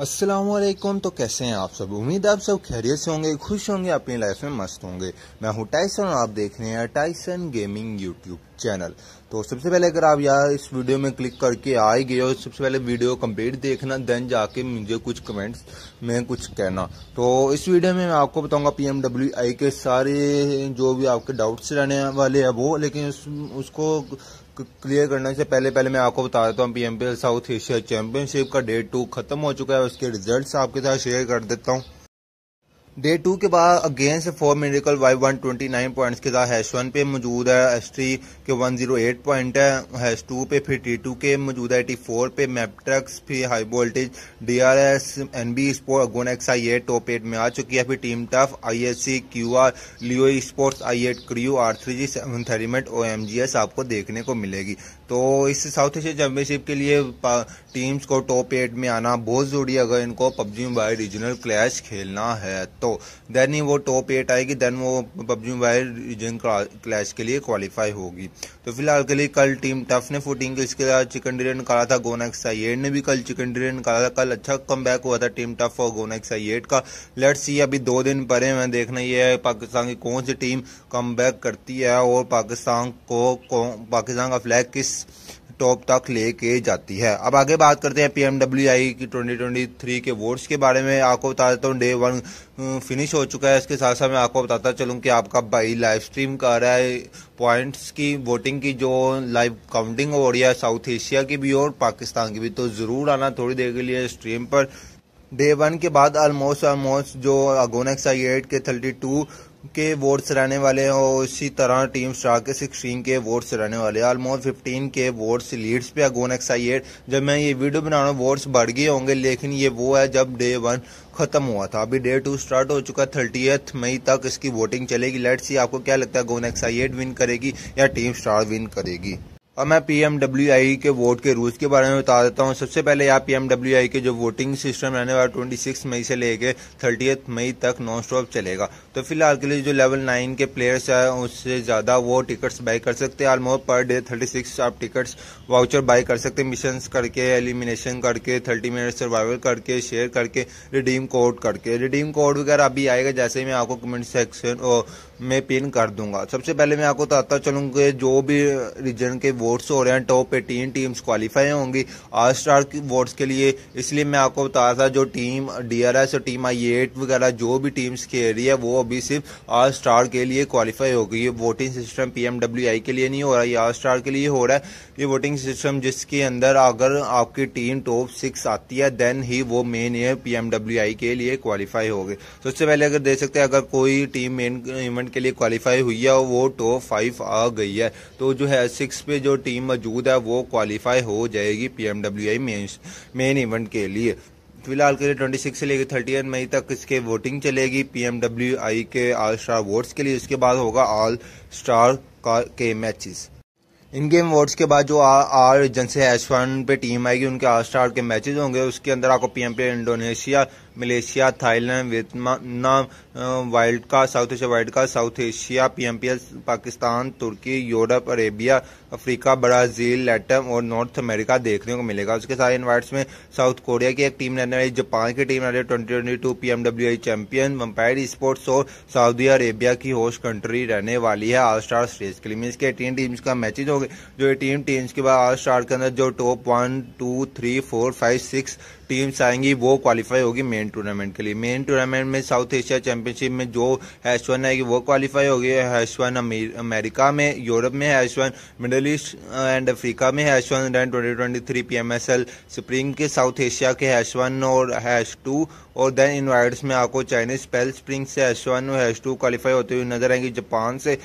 असलम तो कैसे हैं आप सब उम्मीद आप सब खैरियत से होंगे खुश होंगे अपनी लाइफ में मस्त होंगे मैं हूँ टाइसन और आप देख रहे हैं टाइसन गेमिंग यूट्यूब चैनल तो सबसे पहले अगर आप यार इस वीडियो में क्लिक करके आए गए और सबसे पहले वीडियो कंप्लीट देखना देन जाके मुझे कुछ कमेंट्स में कुछ कहना तो इस वीडियो में मैं आपको बताऊंगा आई के सारे जो भी आपके डाउट्स रहने वाले हैं वो लेकिन उस, उसको क्लियर करने से पहले पहले मैं आपको बता देता हूँ पी साउथ एशिया चैंपियनशिप का डेट टू खत्म हो चुका है उसके रिजल्ट आपके साथ शेयर कर देता हूँ डे टू के बाद अगेन से four medical Y one twenty nine point के साथ हैश वन पे मौजूद है एस थ्री के वन जीरो एट पॉइंट है हैश टू पे फिर टी टू के मौजूद है एटी फोर पे मैपट्रक्स फिर high voltage D R S N B sport agon X I eight top eight में आ चुकी है फिर team tough I S C Q R Leo sports I eight क्रियो आर थ्री जी सेवन थेरीमेट ओ एम जी एस आपको देखने को मिलेगी तो इस साउथ एशिया चैंपियनशिप के लिए टीम्स को टॉप एट में आना बहुत जरूरी है अगर इनको पबजी मोबाइल रीजनल क्लैश खेलना है तो तो देन ही वो टॉप एट आएगी देन वो पबजी मोबाइल रीजन क्लैश के लिए क्वालिफाई होगी तो फिलहाल के लिए कल टीम टफ ने फुटिंग के इसके बाद चिकन डिरे निकाला था गोनेक्स अयेड ने भी कल चिकन डिरे निकाला था कल अच्छा कम हुआ था टीम टफ और गोनेक्स अयेड का लेट्स सी अभी दो दिन परे हमें देखना ये है पाकिस्तान की कौन सी टीम कम करती है और पाकिस्तान को पाकिस्तान का फ्लैग किस टॉप तक लेके जाती है अब आगे बात करते हैं पीएमडब्ल्यूआई की 2023 के वोट्स के बारे में आपको बता देता हूँ डे वन फिनिश हम्म, हो चुका है इसके साथ साथ मैं आपको बताता चलूँ कि आपका भाई लाइव स्ट्रीम कर रहा है पॉइंट्स की वोटिंग की जो लाइव काउंटिंग हो रही है साउथ एशिया की भी और पाकिस्तान की भी तो ज़रूर आना थोड़ी देर के लिए स्ट्रीम पर डे वन के बाद ऑलमोस्ट ऑलमोस्ट जो अगोनेक्स आई एट के थर्टी टू के वोट्स रहने वाले हैं और इसी तरह टीम स्टार के सिक्सटीन के वोट्स रहने वाले हैं ऑलमोस्ट फिफ्टीन के वोट्स लीड्स पे अगोन एक्स आई एट जब मैं ये वीडियो बना रहा हूँ वोट्स बढ़ गए होंगे लेकिन ये वो है जब डे वन खत्म हुआ था अभी डे टू स्टार्ट हो चुका है थर्टीथ मई तक इसकी वोटिंग चलेगी लेट्स सी आपको क्या लगता है गोन एट विन करेगी या टीम स्टार विन करेगी और मैं पीएमडब्ल्यूआई के वोट के रूल्स के बारे में बता देता हूँ सबसे पहले यहाँ पीएमडब्ल्यूआई के जो वोटिंग सिस्टम रहने वाला ट्वेंटी सिक्स मई से लेके थर्टी मई तक नॉन स्टॉप चलेगा तो फिलहाल के लिए जो लेवल नाइन के प्लेयर्स है उससे ज़्यादा वो टिकट्स बाई कर सकते हैं almost per day thirty six आप टिकट्स वाउचर बाई कर सकते हैं मिशन करके एलिमिनेशन करके थर्टी मिनट सर्वाइवल करके शेयर करके रिडीम कोड करके रिडीम कोड वगैरह अभी आएगा जैसे मैं आपको कमेंट सेक्शन में पिन कर दूंगा सबसे पहले मैं आपको बताता चलूँ जो भी रीजन के वो वोट्स हो रहे हैं टॉप एटीन टीम्स क्वालिफाई होंगी ऑल स्टार वोट्स के लिए इसलिए मैं आपको बता रहा था जो टीम डी आर एस और टीम आई एट वगैरह जो भी टीम्स खेल रही है वो अभी सिर्फ ऑल स्टार के लिए क्वालिफाई हो गई है voting system P M W I के लिए नहीं हो रहा ये ऑल स्टार के लिए हो रहा है ये वोटिंग सिस्टम जिसके अंदर अगर आपकी टीम टॉप सिक्स आती है देन ही वो मेन ये पी एम डब्ल्यू आई के लिए क्वालिफाई हो गए सबसे पहले अगर देख सकते हैं अगर कोई टीम मेन इवेंट के लिए क्वालिफाई हुई है वो टॉप फाइव आ गई है तो जो है सिक्स पे जो टीम मौजूद है वो क्वालिफाई हो जाएगी पी मेन मेन इवेंट के लिए फिलहाल के लिए ट्वेंटी सिक्स से लेकर थर्टी मई तक इसके वोटिंग चलेगी पी आई के ऑल स्टार वोट्स के लिए उसके बाद होगा ऑल स्टार के मैचेस इन गेम वोट्स के बाद जो आर जनसे एस वन पे टीम आएगी उनके आर स्टार के मैचेस होंगे उसके अंदर आपको PM Indonesia Malaysia Thailand Vietnam wild का साउथ एशिया वाइल्ड का साउथ एशिया पीएमपीएस पाकिस्तान तुर्की Europe Arabia Africa Brazil LATAM और नॉर्थ अमेरिका देखने को मिलेगा उसके सारे इन्वाइट्स में साउथ कोरिया की एक टीम रहने वाली जापान की टीम रहने twenty twenty two P MW I champion Vampire sports और सऊदी अरेबिया की होस्ट कंट्री रहने वाली है ऑल स्टार सीरीज के लिए मीन के एटीन टीम्स का मैचेज होंगे जो एटीन टीम्स के बाद ऑल स्टार के अंदर जो top one two three four five six teams आएंगी वो क्वालिफाई होगी मेन मेन टूर्नामेंट के लिए मेन टूर्नामेंट में साउथ एशिया चैंपियनशिप में जो हैश वन है वो क्वालिफाई हो गई है हैश वन अमेरिका में यूरोप में hash one middle east and Africa में hash one round twenty twenty three P M S L spring के साउथ एशिया के हैश वन और हैश टू और देन इन्वाइट्स में आपको चाइनीज पेल स्प्रिंग से हैश वन और हैश टू क्वालिफाई होते हुए नजर आएंगी जापान से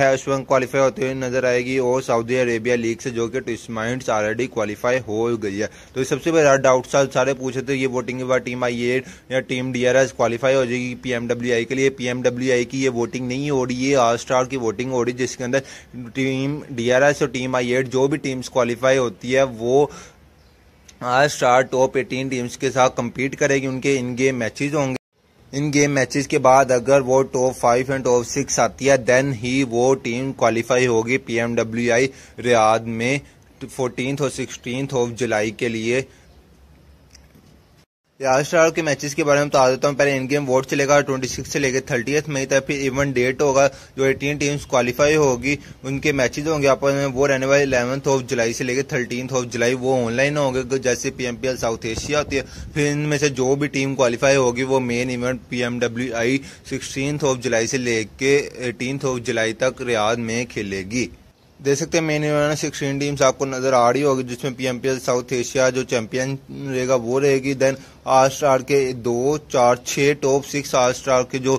हैश वन क्वालिफाई होते हुए नजर आएगी और सऊदी अरेबिया लीग से जो कि ट्विस्माइंड्स ऑलरेडी क्वालिफाई हो गई है तो सबसे बड़ा डाउट सारे पूछे थे ये वोटिंग के बाद टीम आई है कैंडिडेट या टीम डीआरएस क्वालिफाई हो जाएगी पीएमडब्ल्यूआई के लिए पीएमडब्ल्यूआई की ये वोटिंग नहीं हो रही है आर स्टार की वोटिंग हो रही है जिसके अंदर टीम डीआरएस और टीम आई एड जो भी टीम्स क्वालिफाई होती है वो are star top eighteen teams के साथ कम्पीट करेगी उनके इन गेम मैचेज होंगे इन गेम मैचेस के बाद अगर वो top five and top six आती है देन ही वो टीम क्वालिफाई होगी पीएमडब्ल्यूआई रियाद में फोर्टीन और सिक्सटीन ऑफ जुलाई के लिए राजस्थान के मैचेस के बारे में बता देता हूँ पहले इन गेम वोट चलेगा ट्वेंटी सिक्स से लेकर थर्टी मई तक फिर इवन डेट होगा जो एटीन टीम्स क्वालिफाई होगी उनके मैचेस होंगे आपस में वो रहने वाले इलेवंथ ऑफ जुलाई से लेकर थर्टीन ऑफ जुलाई वो ऑनलाइन होंगे जैसे पी साउथ एशिया होती है फिर इनमें से जो भी टीम क्वालिफाई होगी वो main event P M I of July से लेकर एटीन ऑफ जुलाई तक रियाद में खेलेगी देख सकते हैं मेन इवेंट सिक्सटीन टीम्स आपको नजर आ रही होगी जिसमें P M P L south Asia जो चैंपियन रहेगा वो रहेगी देन आल स्टार के दो चार छः टॉप सिक्स आल स्टार के जो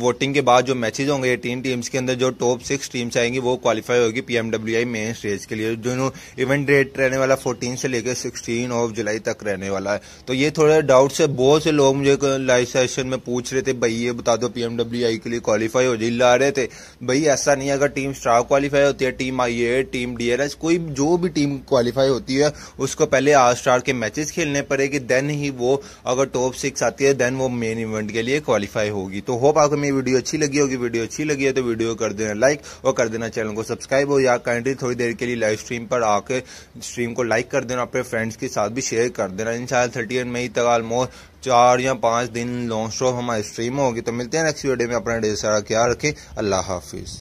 वोटिंग के बाद जो मैचेज होंगे एटीन टीम्स के अंदर जो टॉप सिक्स टीम्स आएंगी वो क्वालिफाई होगी पीएमडब्ल्यूआई मेन स्टेज के लिए जो इवेंट डेट रहने वाला फोर्टीन से लेकर सिक्सटीन ऑफ जुलाई तक रहने वाला है तो ये थोड़ा डाउट से बहुत से लोग मुझे लाइव सेशन में पूछ रहे थे भाई ये बता दो आई के लिए क्वालिफाई हो जी ला रहे थे भाई ऐसा नहीं अगर टीम स्टार क्वालिफाई होती है team I A team DRS कोई जो भी टीम क्वालिफाई होती है उसको पहले आल स्टार के मैचेस खेलने पड़ेगी देन ही वो अगर टॉप सिक्स आती है देन वो मेन इवेंट के लिए क्वालिफाई होगी तो होप आपको मेरी वीडियो अच्छी लगी होगी वीडियो अच्छी लगी है तो वीडियो कर देना लाइक और कर देना चैनल को सब्सक्राइब हो या काइंडली थोड़ी देर के लिए लाइव स्ट्रीम पर आके स्ट्रीम को लाइक कर देना अपने फ्रेंड्स के साथ भी शेयर कर देना इन शायद थर्टी मई तक ऑलमोस्ट चार या पांच दिन लॉन्च स्टॉप हमारी स्ट्रीम होगी तो मिलते हैं नेक्स्ट वीडियो में अपना डे सारा ख्याल रखें अल्लाह हाफिज़